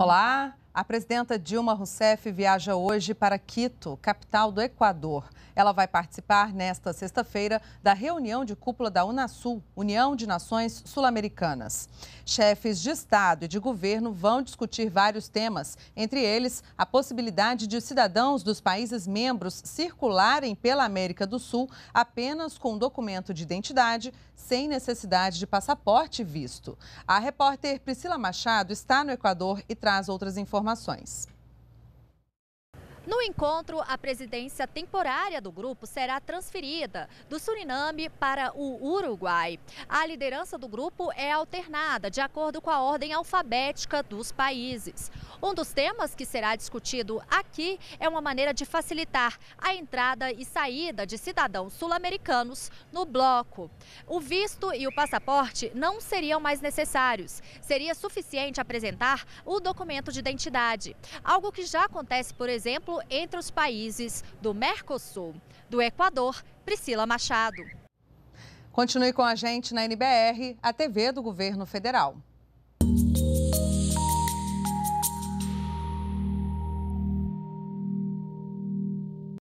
Olá, a presidenta Dilma Rousseff viaja hoje para Quito, capital do Equador. Ela vai participar nesta sexta-feira da reunião de cúpula da Unasul, União de Nações Sul-Americanas. Chefes de Estado e de governo vão discutir vários temas, entre eles a possibilidade de cidadãos dos países membros circularem pela América do Sul apenas com documento de identidade, sem necessidade de passaporte visto. A repórter Priscila Machado está no Equador e traz outras informações informações. No encontro, a presidência temporária do grupo será transferida do Suriname para o Uruguai. A liderança do grupo é alternada, de acordo com a ordem alfabética dos países. Um dos temas que será discutido aqui é uma maneira de facilitar a entrada e saída de cidadãos sul-americanos no bloco. O visto e o passaporte não seriam mais necessários. Seria suficiente apresentar o documento de identidade, algo que já acontece, por exemplo, entre os países do Mercosul. Do Equador, Priscila Machado. Continue com a gente na NBR, a TV do Governo Federal.